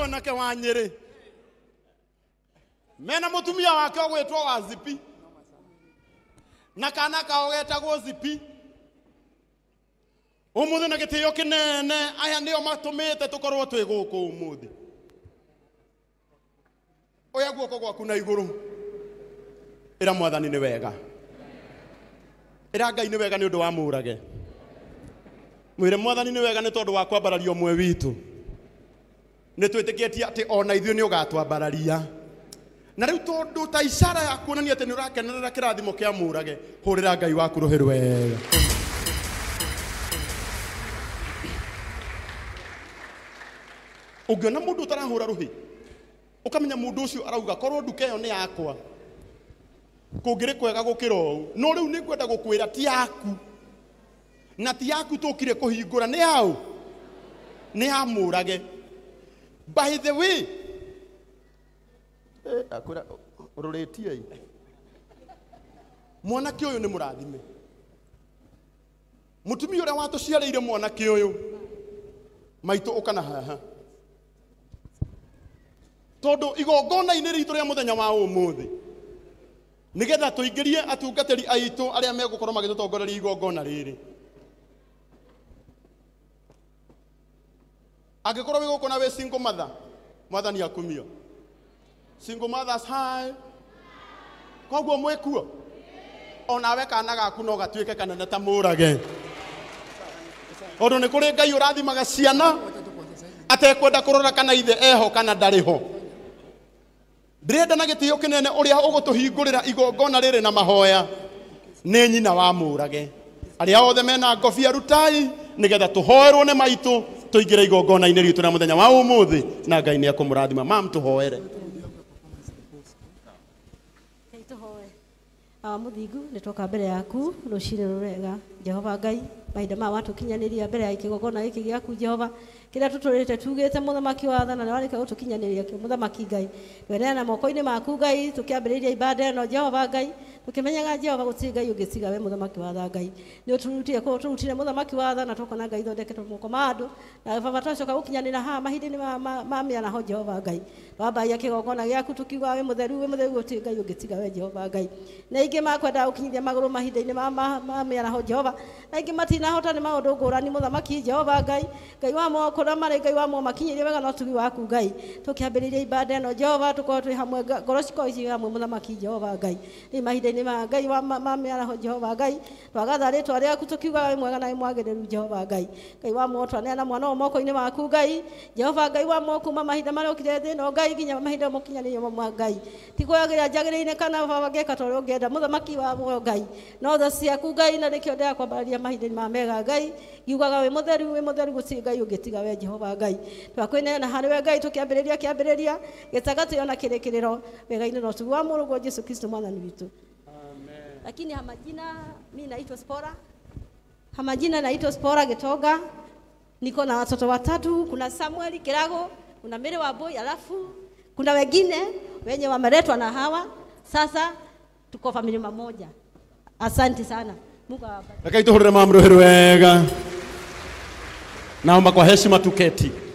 mwanake wa nyiri mena mutumia wake ugwitwo wa zipi na kana kao getagwo zipi umuthi na gitio kinene aya nio matumite tukorwo twi guku umuthi uya guoko gwaku na iguru ira mwathani ni wega ira ngai ni wega ni undu wa murage mwire mwathani ni wega ni tondu wa kwambarario mwe witu nä twä tä kä tie atä ona ithuä nä å gatwambararia na rä u tondå ta icara ya kuonania atä nä å rakenerera kä rathimo kä amå rage hå rä ra ngai waku rå hä rwega å ngä ona må ndå å tarahå ra rå hä å kamenya må ndå å cio arauga korwo nduka ä yo nä yakwa kå ngä rä kwega gå kä ra å no rä u nä ngwenda gå kwä ra ti yaku na ti yaku tå kire kå hingå ra nä yaå nä yamå rage by the way eh, akwira ururetie i mwanake uyu ni murathime mutumia uria watuciareire mwanake uyu maitu ukana haha tondu igongona-inĩ ritũ rĩa mũthenya wa ũmũthĩ nĩgetha tũingĩrie atungatĩri aitũ arĩa megũkorwo magĩtũtongoreria igongona rĩrĩ angikorwo wi guku na wi single mother mwathani akumio single mothers hi koguo mwikuo onawe kana gaku no gatuĩke kanene ta mũrage tondũ nĩ kũrĩ ngai ũrathimaga ciana atekwenda kũrora kana ithe eho kana ndarĩ ho ndĩrenda na gĩtĩo kĩnene ũrĩa ũgũtũhingũrĩra igongona riri na mahoya nĩ nyina wa murage arĩa othe mena ngobia rutai nigetha tũhoerwo nĩ maitũ tuigire igongona-inä ritu na muthenya wa å må thä na ngai nä akumurathima må rathima mam tå hoere ah, mũthingu nä twoka mbere yaku rå cinä rå rega jehova ngai by the mahinda maya watukinyaniria mbere ya kigogona giki giaku jehova kiria tuturite tugite muthamaki wa thana ni wareke utukinyaniria kio muthamaki ngai na moko-ini maku ngai tukiambiriria ibada ino jehova ngai tukimenyaga jehova gutirä ngai å ngä ciga we må thamaki watha ngai nä å tå rutire må thamaki watha na tokona ngai thondeketwo moko ma andå na baba twacoka gå kinyanä ra haha mahindä-inä ma mä anaho jehova ngai wambaia kä gongona gä aku tukiuga wä må theru wä må theru gå tirä ngai å ngä tiga we jehova ngai na ingä makwendaga gå kinyithia magå rå mahinda-inä ma mä anaho jehova na ingä matirä ndinahota nä maå ndå ngårani må thamaki jehova ngai ngai wa mokå ra marä ngai wa mo makinyä wega no tugi waku ngai tå kä ambä rä iria ibanda ä no jehova tå korwo twä hamwe ngoro cikorwo ici hamwe må thamaki jehova ngai ni mahinda-inä ma ngai ma mä araho jehova ngai twagatha rä twa rä aku tå kiugaga wä mwega na wä mwagä rä ru jehova ngai ngai wa mo na mwana å moko-inä waku ngai jehova ngai wa mo kuma mahinda marä a å kire thä no ngai nginya mahinda må kinya mwa ngai tikwagä rä a njagä rä kana wa ngeka tå rä å ngä enda må thamaki wa mo ngai no tha ciaku ngai na nä kä o ndä rakwambararia mahinda-inä ma mega gai yuga gawe motheri we motheri go theri yuge tiga we jehova gai twa harä we ngai tå kä ambä rä ria kä ambä rä ria gä tagatå ona kä rä kä rä ro wega-inä na å tugu wa må rå guo mi naitwa spora ha majina naitwa spora getoga niko na watoto watatu kuna samueli kirago kuna mire waboi alafu kuna wengine wenye wameletwa na hawa sasa tuko familia moja asante sana lakini tuhurire mamrohe rwega, naomba kwa heshima tuketi.